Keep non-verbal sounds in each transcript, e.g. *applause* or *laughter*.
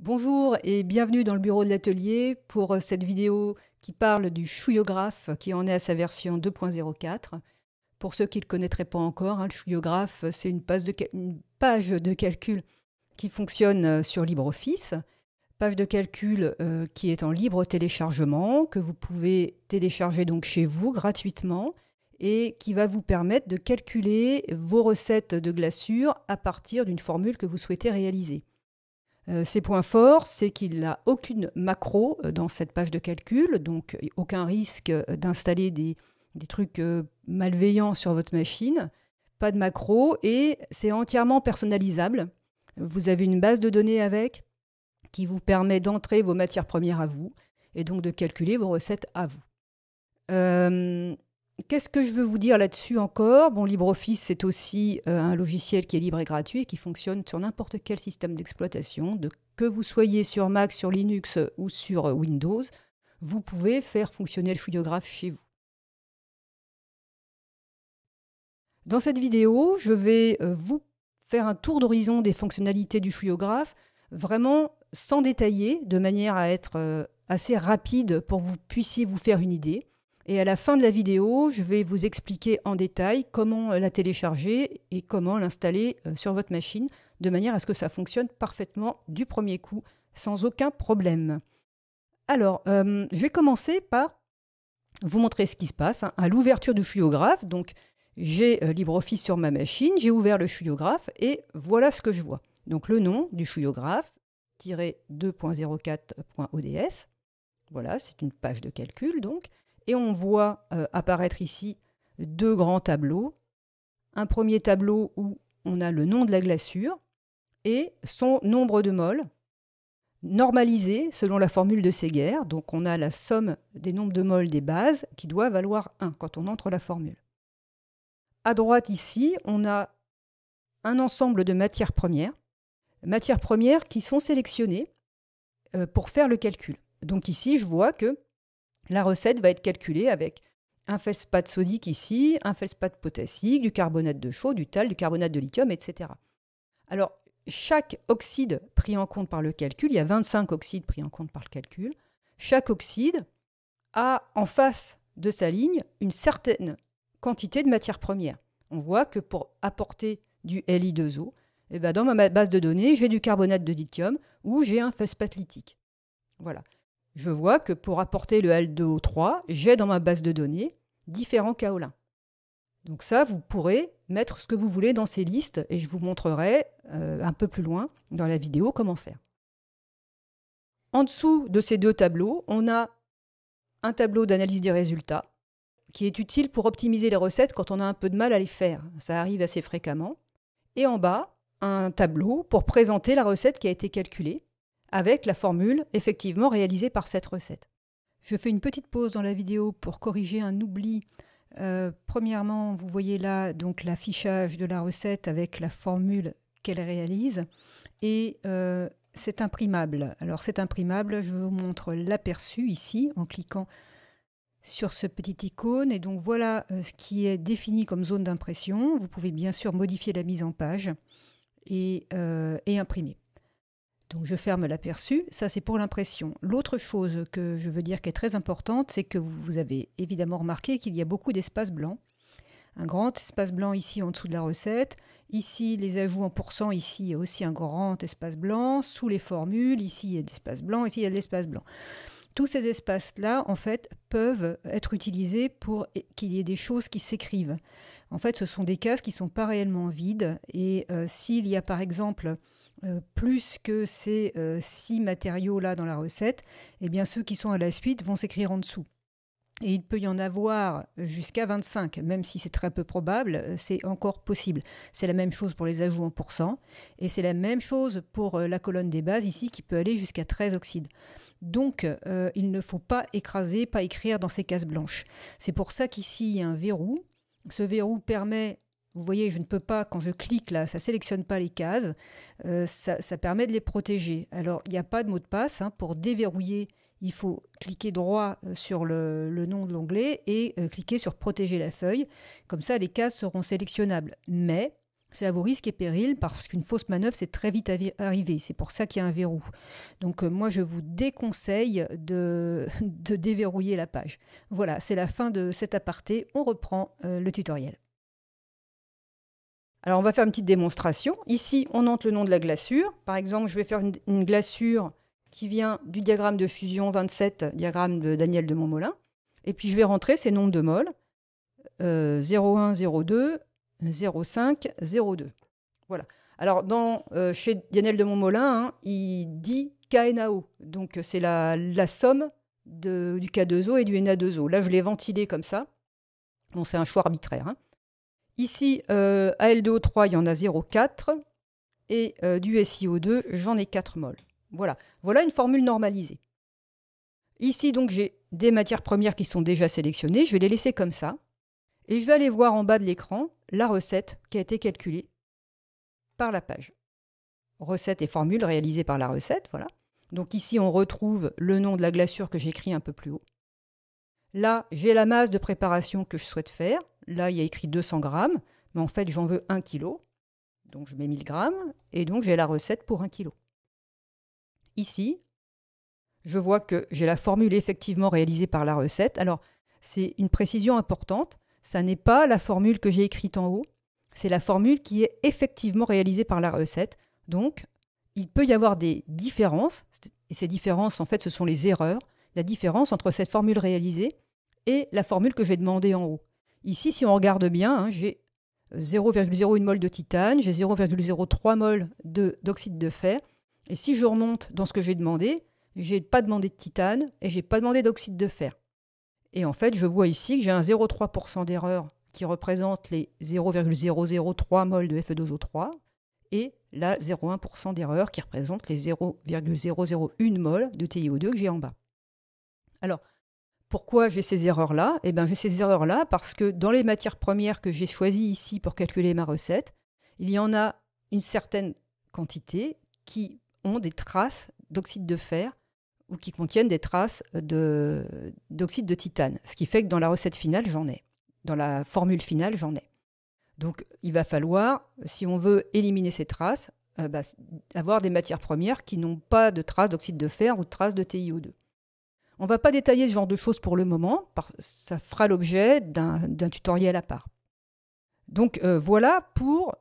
Bonjour et bienvenue dans le bureau de l'atelier pour euh, cette vidéo qui parle du chouillographe qui en est à sa version 2.04. Pour ceux qui ne le connaîtraient pas encore, hein, le chouillographe, euh, c'est une, page de calcul qui fonctionne euh, sur LibreOffice, page de calcul qui est en libre téléchargement, que vous pouvez télécharger donc chez vous gratuitement et qui va vous permettre de calculer vos recettes de glaçure à partir d'une formule que vous souhaitez réaliser. Euh, ses points forts, c'est qu'il n'a aucune macro euh, dans cette page de calcul, donc aucun risque euh, d'installer des, trucs malveillants sur votre machine. Pas de macro et c'est entièrement personnalisable. Vous avez une base de données avec qui vous permet d'entrer vos matières premières à vous et donc de calculer vos recettes à vous. Qu'est-ce que je veux vous dire là-dessus encore Bon, LibreOffice, c'est aussi euh, un logiciel qui est libre et gratuit et qui fonctionne sur n'importe quel système d'exploitation. que vous soyez sur Mac, sur Linux ou sur euh, Windows, vous pouvez faire fonctionner le fouillographe chez vous. Dans cette vidéo, je vais euh, vous faire un tour d'horizon des fonctionnalités du fouillographe, vraiment sans détailler, de manière à être assez rapide pour que vous puissiez vous faire une idée. Et à la fin de la vidéo, je vais vous expliquer en détail comment euh, la télécharger et comment l'installer euh, sur votre machine, de manière à ce que ça fonctionne parfaitement du premier coup, sans aucun problème. Alors, euh, je vais commencer par vous montrer ce qui se passe hein. à l'ouverture du chuiographe. Donc, j'ai LibreOffice sur ma machine, j'ai ouvert le chuiographe et voilà ce que je vois. Donc, le nom du chouillographe 2.04.ods. Voilà, c'est une page de calcul donc et on voit euh, apparaître ici deux grands tableaux. Un premier tableau où on a le nom de la glaçure et son nombre de moles, normalisé selon la formule de Séguerre. Donc on a la somme des nombres de moles des bases qui doit valoir 1 quand on entre la formule. À droite ici, on a un ensemble de matières premières, matières premières qui sont sélectionnées euh, pour faire le calcul. Donc ici, je vois que la recette va être calculée avec un feldspath sodique ici, un feldspath potassique, du carbonate de chaux, du tal, du carbonate de lithium, etc. Alors, chaque oxyde pris en compte par le calcul, il y a 25 oxydes pris en compte par le calcul, chaque oxyde a en face de sa ligne une certaine quantité de matière première. On voit que pour apporter du Li2O, eh ben, dans ma base de données, j'ai du carbonate de lithium ou j'ai un feldspath lithique. Voilà je vois que pour apporter le L2O3, j'ai dans ma base de données différents kaolins. Donc ça, vous pourrez mettre ce que vous voulez dans ces listes et je vous montrerai euh, un peu plus loin dans la vidéo comment faire. En dessous de ces deux tableaux, on a un tableau d'analyse des résultats qui est utile pour optimiser les recettes quand on a un peu de mal à les faire. Ça arrive assez fréquemment. Et en bas, un tableau pour présenter la recette qui a été calculée avec la formule effectivement réalisée par cette recette. Je fais une petite pause dans la vidéo pour corriger un oubli. Euh, premièrement, vous voyez là donc l'affichage de la recette avec la formule qu'elle réalise et euh, c'est imprimable. Alors c'est imprimable, je vous montre l'aperçu ici en cliquant sur ce petit icône et donc voilà euh, ce qui est défini comme zone d'impression. Vous pouvez bien sûr modifier la mise en page et imprimer. Donc je ferme l'aperçu, ça c'est pour l'impression. L'autre chose que je veux dire qui est très importante, c'est que vous avez évidemment remarqué qu'il y a beaucoup d'espaces blancs. Un grand espace blanc ici en dessous de la recette, ici les ajouts en pourcent, ici il y a aussi un grand espace blanc, sous les formules, ici il y a de l'espace blanc, ici il y a de l'espace blanc. Tous ces espaces-là, en fait, peuvent être utilisés pour qu'il y ait des choses qui s'écrivent. En fait, ce sont des cases qui ne sont pas réellement vides. Et euh, s'il y a, par exemple, euh, plus que ces euh, six matériaux-là dans la recette, eh bien ceux qui sont à la suite vont s'écrire en dessous. Et il peut y en avoir jusqu'à 25, même si c'est très peu probable, euh, c'est encore possible. C'est la même chose pour les ajouts en pourcent, et c'est la même chose pour la colonne des bases ici qui peut aller jusqu'à 13 oxydes. Donc il ne faut pas écraser, pas écrire dans ces cases blanches. C'est pour ça qu'ici il y a un verrou. Ce verrou permet vous voyez, je ne peux pas, quand je clique là, ça sélectionne pas les cases, euh, ça, permet de les protéger. Alors, il n'y a pas de mot de passe. Hein. Pour déverrouiller, il faut cliquer droit euh, sur le, nom de l'onglet et euh, cliquer sur Protéger la feuille. Comme ça, les cases seront sélectionnables. Mais c'est à vos risques et périls parce qu'une fausse manœuvre, c'est très vite arrivé. C'est pour ça qu'il y a un verrou. Donc moi, je vous déconseille *laughs* de, déverrouiller la page. Voilà, c'est la fin de cet aparté. On reprend le tutoriel. Alors, on va faire une petite démonstration. Ici, on entre le nom de la glaçure. Par exemple, je vais faire une, glaçure qui vient du diagramme de fusion 27, diagramme de Daniel de Montmolin. Et puis, je vais rentrer ces nombres de moles. 0,1, 0,2, 0,5, 0,2. Voilà. Alors, dans, euh, chez Daniel de Montmolin, hein, il dit KNAO. Donc, c'est la, somme du K2O et du Na2O. Là, je l'ai ventilé comme ça. Bon, c'est un choix arbitraire. Hein. Ici, 2 euh, o 3 il y en a 0,4. Et euh, du SiO2, j'en ai 4 mol. Voilà. Voilà une formule normalisée. Ici, donc, j'ai des matières premières qui sont déjà sélectionnées. Je vais les laisser comme ça. Et je vais aller voir en bas de l'écran la recette qui a été calculée par la page. Recette et formule réalisée par la recette, voilà. Donc ici, on retrouve le nom de la glaçure que j'écris un peu plus haut. Là, j'ai la masse de préparation que je souhaite faire. Là, il y a écrit 200 grammes, mais en fait, j'en veux 1 kg. Donc, je mets 1000 grammes et donc j'ai la recette pour 1 kg. Ici, je vois que j'ai la formule effectivement réalisée par la recette. Alors, c'est une précision importante. Ça n'est pas la formule que j'ai écrite en haut. C'est la formule qui est effectivement réalisée par la recette. Donc, il peut y avoir des différences. Et ces différences, en fait, ce sont les erreurs. La différence entre cette formule réalisée et la formule que j'ai demandée en haut. Ici, si on regarde bien, hein, j'ai 0,01 mol de titane, j'ai 0,03 mol d'oxyde de, fer. Et si je remonte dans ce que j'ai demandé, je n'ai pas demandé de titane et je n'ai pas demandé d'oxyde de fer. Et en fait, je vois ici que j'ai un 0,3% d'erreur qui représente les 0,003 mol de Fe2O3 et la 0,1% d'erreur qui représente les 0,001 mol de TiO2 que j'ai en bas. Alors, pourquoi j'ai ces erreurs-là Eh bien, j'ai ces erreurs-là parce que dans les matières premières que j'ai choisies ici pour calculer ma recette, il y en a une certaine quantité qui ont des traces d'oxyde de fer ou qui contiennent des traces d'oxyde de, titane. Ce qui fait que dans la recette finale, j'en ai. Dans la formule finale, j'en ai. Donc, il va falloir, si on veut éliminer ces traces, euh, bah, avoir des matières premières qui n'ont pas de traces d'oxyde de fer ou de traces de TiO2. On ne va pas détailler ce genre de choses pour le moment, ça fera l'objet d'un tutoriel à part. Donc euh, voilà pour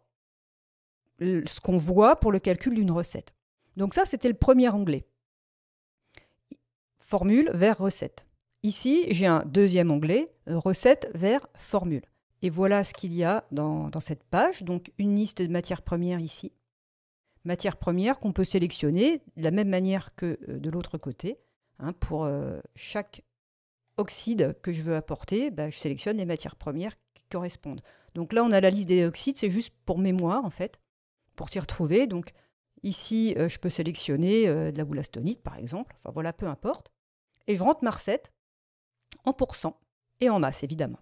ce qu'on voit pour le calcul d'une recette. Donc ça, c'était le premier onglet. Formule vers recette. Ici, j'ai un deuxième onglet, euh, recette vers formule. Et voilà ce qu'il y a dans, dans, cette page. Donc une liste de matières premières ici. Matières premières qu'on peut sélectionner de la même manière que euh, de l'autre côté. Hein, pour euh, chaque oxyde que je veux apporter, bah, je sélectionne les matières premières qui correspondent. Donc là, on a la liste des oxydes, c'est juste pour mémoire, en fait, pour s'y retrouver. Donc ici, euh, je peux sélectionner euh, de la boulastonite, par exemple. Enfin voilà, peu importe. Et je rentre ma recette en pourcent et en masse, évidemment.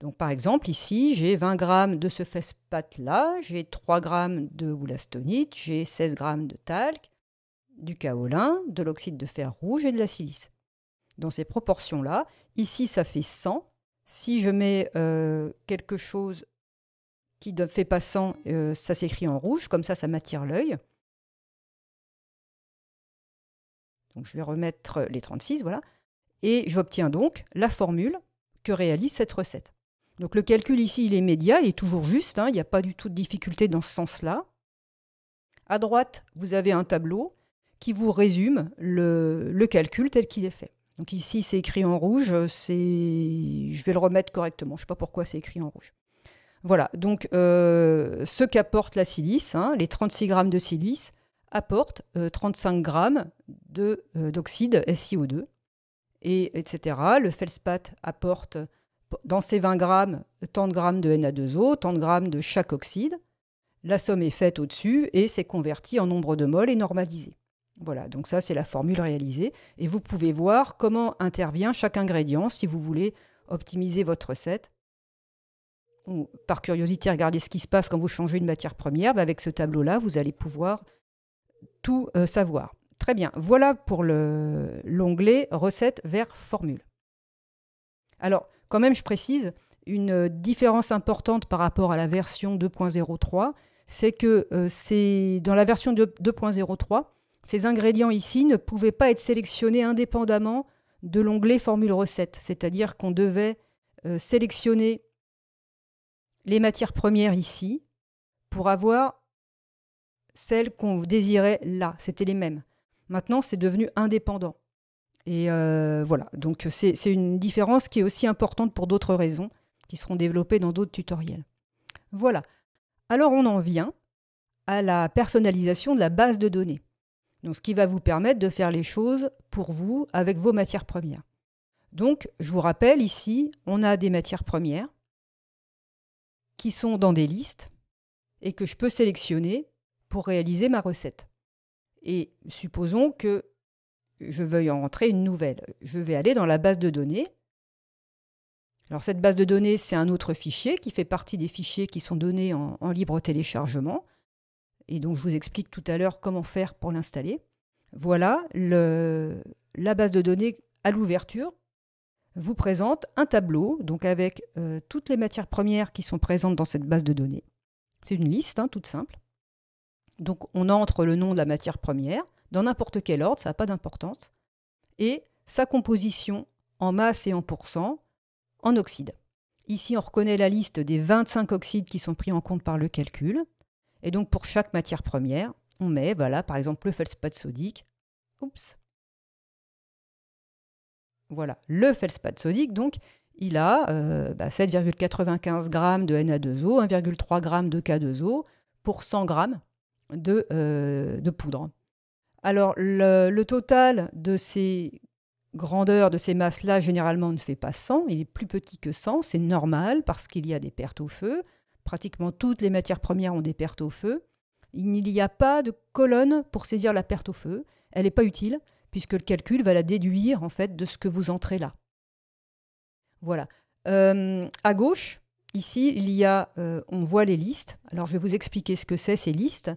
Donc par exemple, ici, j'ai 20 g de ce pâte là j'ai 3 g de boulastonite, j'ai 16 g de talc, du kaolin, de l'oxyde de fer rouge et de la silice. Dans ces proportions-là, ici ça fait 100. Si je mets euh, quelque chose qui ne fait pas 100, euh, ça s'écrit en rouge, comme ça ça m'attire l'œil. je vais remettre les 36, voilà. Et j'obtiens donc la formule que réalise cette recette. Donc le calcul ici, il est médial, il est toujours juste, hein, il n'y a pas du tout de difficulté dans ce sens-là. À droite, vous avez un tableau qui vous résume le, calcul tel qu'il est fait. Donc ici, c'est écrit en rouge, euh, je vais le remettre correctement, je ne sais pas pourquoi c'est écrit en rouge. Voilà, donc euh, ce qu'apporte la silice, hein, les 36 grammes de silice, apportent 35 euh, grammes de, d'oxyde SiO2, et, etc. Le feldspath apporte dans ces 20 grammes tant de grammes de Na2O, tant de grammes de chaque oxyde. La somme est faite au-dessus et c'est converti en nombre de moles et normalisé. Voilà, donc ça c'est la formule réalisée. Et vous pouvez voir comment intervient chaque ingrédient si vous voulez optimiser votre recette. Ou, par curiosité, regardez ce qui se passe quand vous changez une matière première. Bah, avec ce tableau-là, vous allez pouvoir tout euh, savoir. Très bien, voilà pour l'onglet recette vers formule. Alors, quand même, je précise, une euh, différence importante par rapport à la version 2.03, c'est que euh, c'est dans la version 2.03, ces ingrédients ici ne pouvaient pas être sélectionnés indépendamment de l'onglet formule recette, c'est-à-dire qu'on devait euh, sélectionner les matières premières ici pour avoir celles qu'on désirait là. C'était les mêmes. Maintenant, c'est devenu indépendant. Et euh, voilà, donc c'est une différence qui est aussi importante pour d'autres raisons qui seront développées dans d'autres tutoriels. Voilà. Alors on en vient à la personnalisation de la base de données. Donc ce qui va vous permettre de faire les choses pour vous avec vos matières premières. Donc je vous rappelle ici, on a des matières premières qui sont dans des listes et que je peux sélectionner pour réaliser ma recette. Et supposons que je veuille en rentrer une nouvelle. Je vais aller dans la base de données. Alors cette base de données, c'est un autre fichier qui fait partie des fichiers qui sont donnés en libre téléchargement et donc je vous explique tout à l'heure comment faire pour l'installer. Voilà, la base de données à l'ouverture vous présente un tableau, donc avec euh, toutes les matières premières qui sont présentes dans cette base de données. C'est une liste, hein, toute simple. Donc on entre le nom de la matière première, dans n'importe quel ordre, ça n'a pas d'importance, et sa composition en masse et en pourcent, en oxyde. Ici, on reconnaît la liste des 25 oxydes qui sont pris en compte par le calcul. Et donc pour chaque matière première, on met, voilà, par exemple le feldspath sodique. Oups. Voilà, le feldspath sodique, donc, il a 7,95 euh, bah, g de Na2O, 1,3 g de K2O pour 100 g de, euh, de, poudre. Alors, le, le, total de ces grandeurs, de ces masses-là, généralement, ne fait pas 100. Il est plus petit que 100. C'est normal parce qu'il y a des pertes au feu. Pratiquement toutes les matières premières ont des pertes au feu. Il n'y a pas de colonne pour saisir la perte au feu. Elle n'est pas utile puisque le calcul va la déduire en fait de ce que vous entrez là. Voilà. Euh, à gauche, ici, il y a, euh, on voit les listes. Alors je vais vous expliquer ce que c'est ces listes.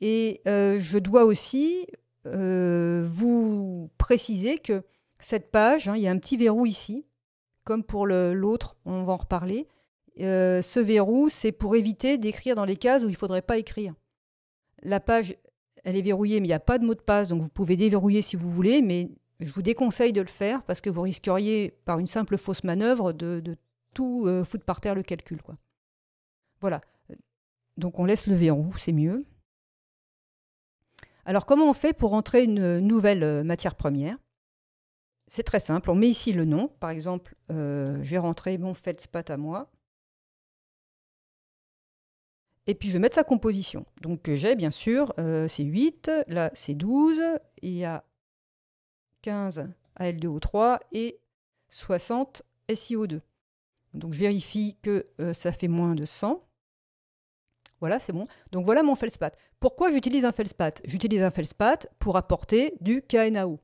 Et euh, je dois aussi vous préciser que cette page, hein, il y a un petit verrou ici, comme pour l'autre, on va en reparler. Euh, ce verrou, c'est pour éviter d'écrire dans les cases où il ne faudrait pas écrire. La page, elle est verrouillée, mais il n'y a pas de mot de passe, donc vous pouvez déverrouiller si vous voulez, mais je vous déconseille de le faire parce que vous risqueriez, par une simple fausse manœuvre, de, tout euh, foutre par terre le calcul. Quoi. Voilà. Donc on laisse le verrou, c'est mieux. Alors comment on fait pour entrer une nouvelle euh, matière première C'est très simple, on met ici le nom. Par exemple, j'ai rentré vais mon feldspat à moi. Et puis je vais mettre sa composition. Donc j'ai bien sûr euh, C8, là c'est 12 il y a 15 AL2O3 et 60 SiO2. Donc je vérifie que euh, ça fait moins de 100. Voilà, c'est bon. Donc voilà mon feldspath. Pourquoi j'utilise un feldspath J'utilise un feldspath pour apporter du KNAO.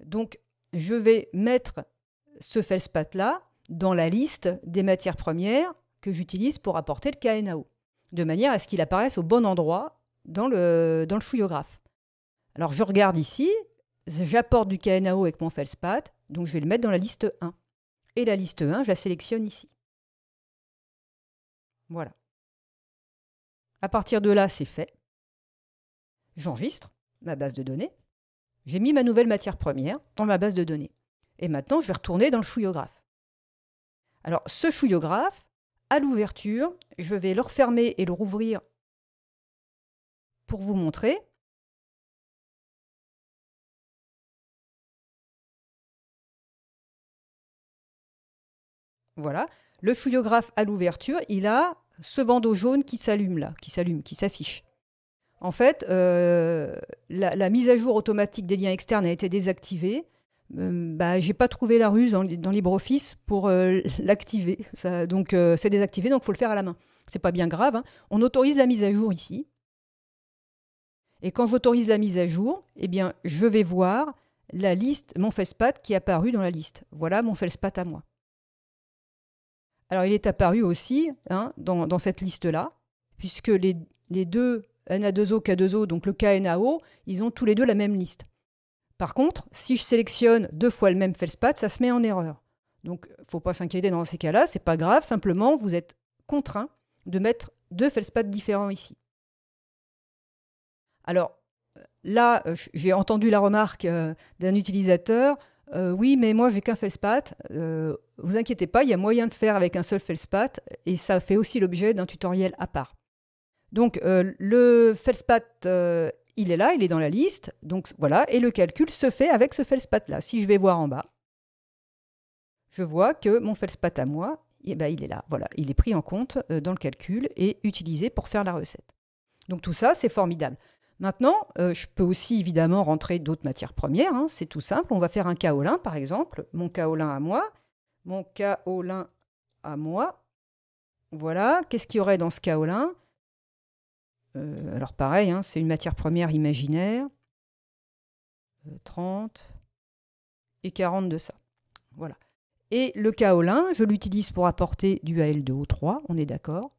Donc je vais mettre ce feldspath-là dans la liste des matières premières que j'utilise pour apporter le KNAO de manière à ce qu'il apparaisse au bon endroit dans le, dans le Alors je regarde ici, j'apporte du KNAO avec mon feldspath, donc je vais le mettre dans la liste 1. Et la liste 1, je la sélectionne ici. Voilà. À partir de là, c'est fait. J'enregistre ma base de données. J'ai mis ma nouvelle matière première dans ma base de données. Et maintenant, je vais retourner dans le chouillographe. Alors, ce chouillographe, l'ouverture. Je vais le refermer et le rouvrir pour vous montrer. Voilà, le fouillographe à l'ouverture, il a ce bandeau jaune qui s'allume là, qui s'allume, qui s'affiche. En fait, euh, la, mise à jour automatique des liens externes a été désactivée. Euh, bah, j'ai pas trouvé la ruse dans, LibreOffice pour euh, *laughs* l'activer. donc euh, c'est désactivé, donc il faut le faire à la main. C'est pas bien grave. Hein. On autorise la mise à jour ici. Et quand j'autorise la mise à jour, eh bien, je vais voir la liste, mon Felspat qui est apparu dans la liste. Voilà mon Felspat à moi. Alors, il est apparu aussi hein, dans, cette liste-là, puisque les, les deux NA2O, K2O, donc le KNAO, ils ont tous les deux la même liste. Par contre, si je sélectionne deux fois le même feldspath, ça se met en erreur. Donc, il faut pas s'inquiéter dans ces cas-là, c'est pas grave, simplement vous êtes contraint de mettre deux feldspaths différents ici. Alors, euh, là, euh, j'ai entendu la remarque euh, d'un utilisateur oui, mais moi, j'ai qu'un feldspath. Ne vous inquiétez pas, il y a moyen de faire avec un seul feldspath et ça fait aussi l'objet d'un tutoriel à part. Donc, le feldspath il est là, il est dans la liste, donc voilà, et le calcul se fait avec ce Felspat là Si je vais voir en bas, je vois que mon Felspat à moi, eh ben, il est là, voilà, il est pris en compte euh, dans le calcul et utilisé pour faire la recette. Donc tout ça, c'est formidable. Maintenant, euh, je peux aussi évidemment rentrer d'autres matières premières, hein. c'est tout simple. On va faire un kaolin par exemple, mon kaolin à moi, mon kaolin à moi. Voilà, qu'est-ce qu'il y aurait dans ce kaolin euh, alors pareil, hein, c'est une matière première imaginaire. 30 euh, et 40 de ça. Voilà. Et le kaolin, je l'utilise pour apporter du Al2O3, on est d'accord.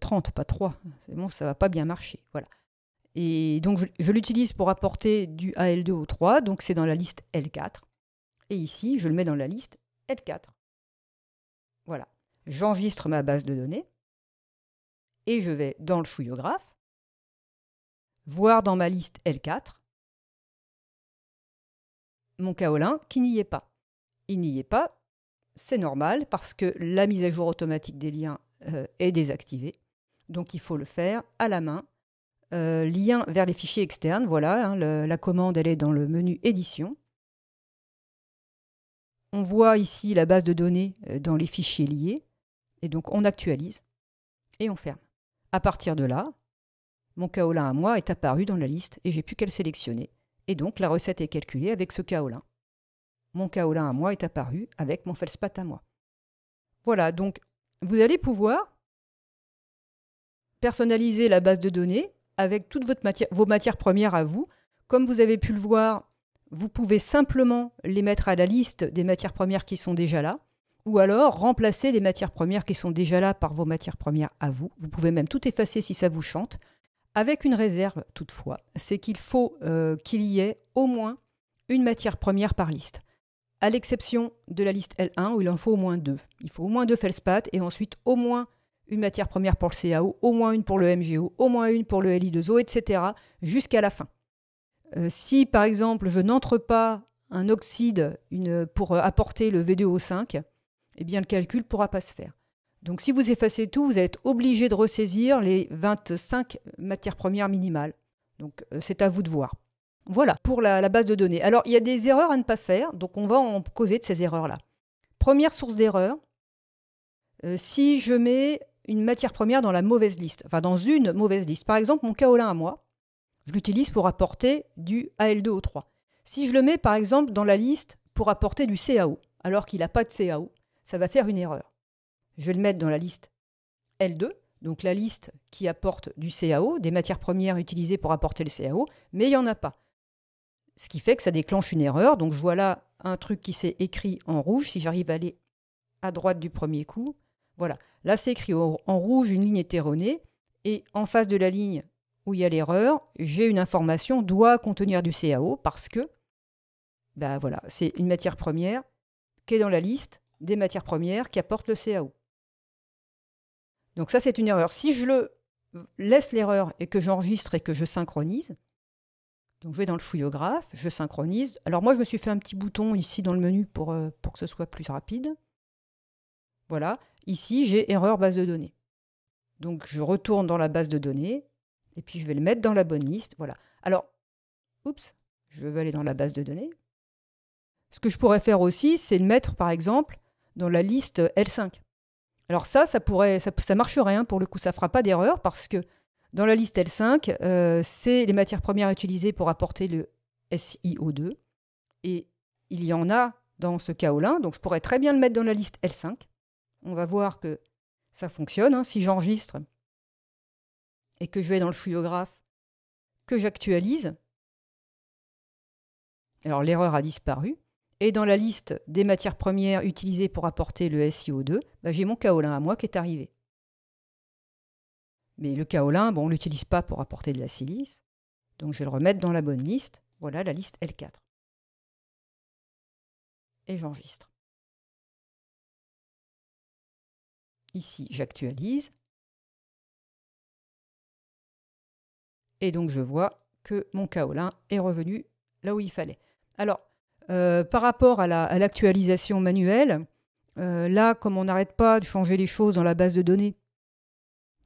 30, euh, pas 3, c'est bon, ça va pas bien marcher. Voilà. Et donc je, l'utilise pour apporter du Al2O3, donc c'est dans la liste L4. Et ici, je le mets dans la liste L4. Voilà. J'enregistre ma base de données et je vais dans le chouillographe voir dans ma liste L4 mon kaolin qui n'y est pas. Il n'y est pas, c'est normal parce que la mise à jour automatique des liens euh, est désactivée. Donc il faut le faire à la main. Euh, lien vers les fichiers externes, voilà, hein, la commande elle est dans le menu édition. On voit ici la base de données euh, dans les fichiers liés et donc on actualise et on ferme. À partir de là, mon kaolin à moi est apparu dans la liste et j'ai pu qu'elle sélectionner. Et donc la recette est calculée avec ce kaolin. Mon kaolin à moi est apparu avec mon feldspath à moi. Voilà, donc vous allez pouvoir personnaliser la base de données avec toutes votre vos matières premières à vous. Comme vous avez pu le voir, vous pouvez simplement les mettre à la liste des matières premières qui sont déjà là, ou alors remplacer les matières premières qui sont déjà là par vos matières premières à vous. Vous pouvez même tout effacer si ça vous chante. Avec une réserve toutefois, c'est qu'il faut euh, qu'il y ait au moins une matière première par liste, à l'exception de la liste L1 où il en faut au moins deux. Il faut au moins deux feldspath et ensuite au moins une matière première pour le CAO, au moins une pour le MGO, au moins une pour le LI2O, etc., jusqu'à la fin. Euh, si par exemple je n'entre pas un oxyde pour euh, apporter le V2O5, eh bien le calcul ne pourra pas se faire. Donc si vous effacez tout, vous allez être obligé de ressaisir les 25 matières premières minimales. Donc euh, c'est à vous de voir. Voilà pour la, base de données. Alors il y a des erreurs à ne pas faire, donc on va en causer de ces erreurs-là. Première source d'erreur, euh, si je mets une matière première dans la mauvaise liste, enfin dans une mauvaise liste. Par exemple, mon kaolin à moi, je l'utilise pour apporter du AL2O3. Si je le mets par exemple dans la liste pour apporter du CAO, alors qu'il n'a pas de CAO, ça va faire une erreur je vais le mettre dans la liste L2, donc la liste qui apporte du CAO, des matières premières utilisées pour apporter le CAO, mais il n'y en a pas. Ce qui fait que ça déclenche une erreur. Donc je vois là un truc qui s'est écrit en rouge. Si j'arrive à aller à droite du premier coup, voilà. Là, c'est écrit en rouge une ligne est erronée. Et en face de la ligne où il y a l'erreur, j'ai une information doit contenir du CAO parce que, bah voilà, c'est une matière première qui est dans la liste des matières premières qui apportent le CAO. Donc ça, c'est une erreur. Si je le laisse l'erreur et que j'enregistre et que je synchronise, donc je vais dans le fouillographe, je synchronise. Alors moi, je me suis fait un petit bouton ici dans le menu pour, euh, pour que ce soit plus rapide. Voilà, ici, j'ai erreur base de données. Donc je retourne dans la base de données et puis je vais le mettre dans la bonne liste. Voilà. Alors, oups, je vais aller dans la base de données. Ce que je pourrais faire aussi, c'est le mettre, par exemple, dans la liste L5. Alors ça, ça pourrait, ça, marcherait pour le coup, ça fera pas d'erreur parce que dans la liste L5, euh, c'est les matières premières utilisées pour apporter le SiO2 et il y en a dans ce kaolin, donc je pourrais très bien le mettre dans la liste L5. On va voir que ça fonctionne. Hein, si j'enregistre et que je vais dans le chouillographe, que j'actualise, alors l'erreur a disparu et dans la liste des matières premières utilisées pour apporter le SiO2, bah, j'ai mon kaolin à moi qui est arrivé. Mais le kaolin, bon, on ne l'utilise pas pour apporter de la silice, donc je vais le remettre dans la bonne liste. Voilà la liste L4. Et j'enregistre. Ici, j'actualise. Et donc je vois que mon kaolin est revenu là où il fallait. Alors, euh, par rapport à l'actualisation manuelle, euh, là, comme on n'arrête pas de changer les choses dans la base de données,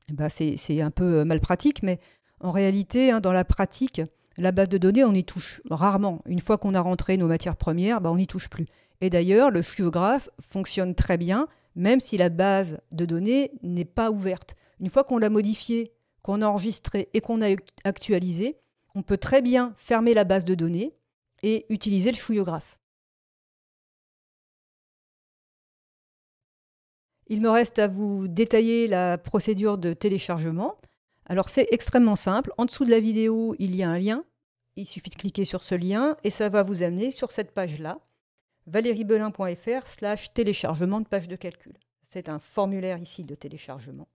eh ben, c'est un peu euh, mal pratique, mais en réalité, hein, dans la pratique, la base de données, on y touche rarement. Une fois qu'on a rentré nos matières premières, ben, on n'y touche plus. Et d'ailleurs, le fluographe fonctionne très bien, même si la base de données n'est pas ouverte. Une fois qu'on l'a modifiée, qu'on a enregistrée et qu'on a actualisée, on peut très bien fermer la base de données, et utiliser le chouillographe. Il me reste à vous détailler la procédure de téléchargement. Alors c'est extrêmement simple. En dessous de la vidéo, il y a un lien. Il suffit de cliquer sur ce lien et ça va vous amener sur cette page-là, valeriebelin.fr slash téléchargement de page de calcul. C'est un formulaire ici de téléchargement.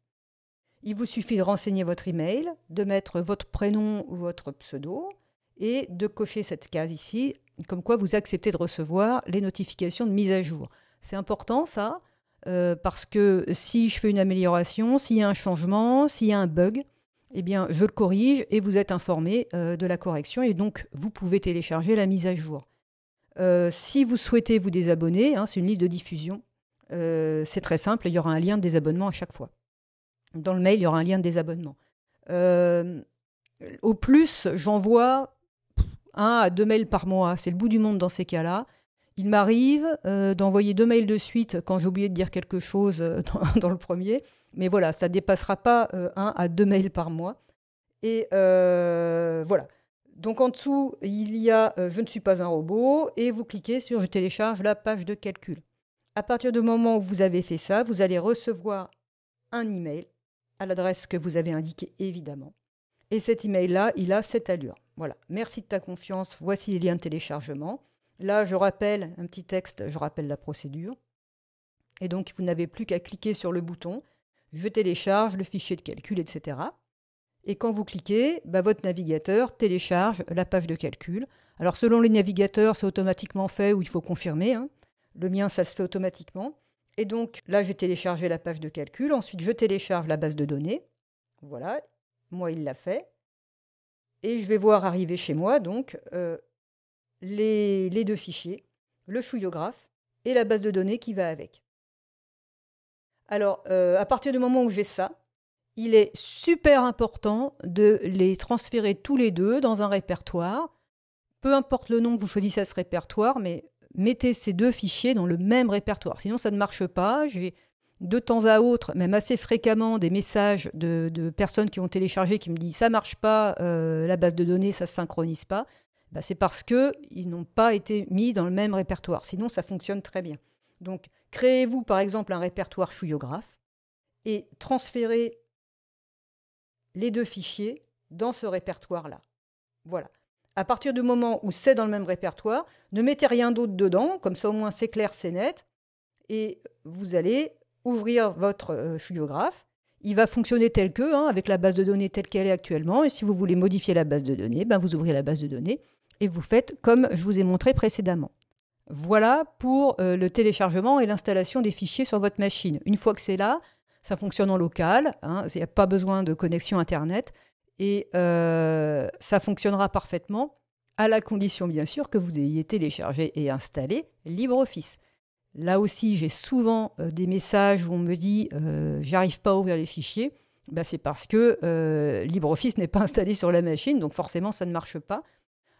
Il vous suffit de renseigner votre email, de mettre votre prénom ou votre pseudo, et de cocher cette case ici, comme quoi vous acceptez de recevoir les notifications de mise à jour. C'est important ça, euh, parce que si je fais une amélioration, s'il y a un changement, s'il y a un bug, eh bien, je le corrige et vous êtes informé euh, de la correction et donc vous pouvez télécharger la mise à jour. Euh, si vous souhaitez vous désabonner, hein, c'est une liste de diffusion, c'est très simple, il y aura un lien de désabonnement à chaque fois. Dans le mail, il y aura un lien de désabonnement. au plus, j'envoie un à deux mails par mois. C'est le bout du monde dans ces cas-là. Il m'arrive euh, d'envoyer deux mails de suite quand j'ai oublié de dire quelque chose euh, *laughs* dans, le premier. Mais voilà, ça ne dépassera pas euh, un à deux mails par mois. Et voilà. Donc en dessous, il y a Je ne suis pas un robot et vous cliquez sur Je télécharge la page de calcul. À partir du moment où vous avez fait ça, vous allez recevoir un email à l'adresse que vous avez indiquée évidemment. Et cet email-là, il a cette allure. Voilà, merci de ta confiance, voici les liens de téléchargement. Là, je rappelle un petit texte, je rappelle la procédure. Et donc, vous n'avez plus qu'à cliquer sur le bouton Je télécharge le fichier de calcul, etc. Et quand vous cliquez, bah, votre navigateur télécharge la page de calcul. Alors, selon les navigateurs, c'est automatiquement fait ou il faut confirmer. Hein. Le mien, ça se fait automatiquement. Et donc, là, j'ai téléchargé la page de calcul. Ensuite, je télécharge la base de données. Voilà, moi, il l'a fait. Et je vais voir arriver chez moi donc euh, les, les, deux fichiers, le chouillographe et la base de données qui va avec. Alors, euh, à partir du moment où j'ai ça, il est super important de les transférer tous les deux dans un répertoire. Peu importe le nom que vous choisissez à ce répertoire, mais mettez ces deux fichiers dans le même répertoire. Sinon, ça ne marche pas. J'ai de temps à autre, même assez fréquemment, des messages de, personnes qui ont téléchargé qui me disent ça marche pas, euh, la base de données, ça ne synchronise pas, bah, c'est parce qu'ils n'ont pas été mis dans le même répertoire. Sinon, ça fonctionne très bien. Donc, créez-vous par exemple un répertoire chouillographe et transférez les deux fichiers dans ce répertoire-là. Voilà. À partir du moment où c'est dans le même répertoire, ne mettez rien d'autre dedans, comme ça au moins c'est clair, c'est net, et vous allez ouvrir votre euh, studiographe. Il va fonctionner tel que, hein, avec la base de données telle qu'elle est actuellement. Et si vous voulez modifier la base de données, ben, vous ouvrez la base de données et vous faites comme je vous ai montré précédemment. Voilà pour euh, le téléchargement et l'installation des fichiers sur votre machine. Une fois que c'est là, ça fonctionne en local, hein, il n'y a pas besoin de connexion Internet, et euh, ça fonctionnera parfaitement, à la condition bien sûr que vous ayez téléchargé et installé LibreOffice. Là aussi, j'ai souvent euh, des messages où on me dit euh, j'arrive pas à ouvrir les fichiers. Bah, c'est parce que euh, LibreOffice n'est pas installé sur la machine, donc forcément ça ne marche pas.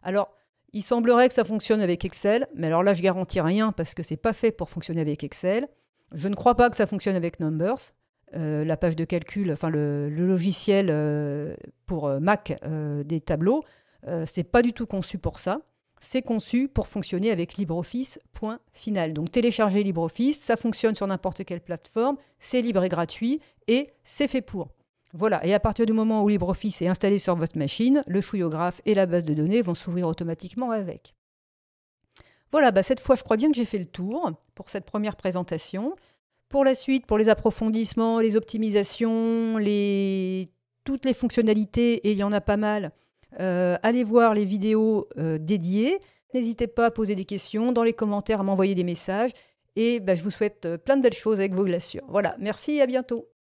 Alors, il semblerait que ça fonctionne avec Excel, mais alors là je garantis rien parce que c'est pas fait pour fonctionner avec Excel. Je ne crois pas que ça fonctionne avec Numbers. la page de calcul, enfin le, le logiciel pour Mac des tableaux, c'est pas du tout conçu pour ça c'est conçu pour fonctionner avec LibreOffice, final. Donc télécharger LibreOffice, ça fonctionne sur n'importe quelle plateforme, c'est libre et gratuit, et c'est fait pour. Voilà, et à partir du moment où LibreOffice est installé sur votre machine, le chouillographe et la base de données vont s'ouvrir automatiquement avec. Voilà, bah, cette fois je crois bien que j'ai fait le tour pour cette première présentation. Pour la suite, pour les approfondissements, les optimisations, toutes les fonctionnalités, et il y en a pas mal, euh, allez voir les vidéos euh, dédiées. N'hésitez pas à poser des questions dans les commentaires, à m'envoyer des messages. Et bah, je vous souhaite euh, plein de belles choses avec vos glaçures. Voilà, merci et à bientôt.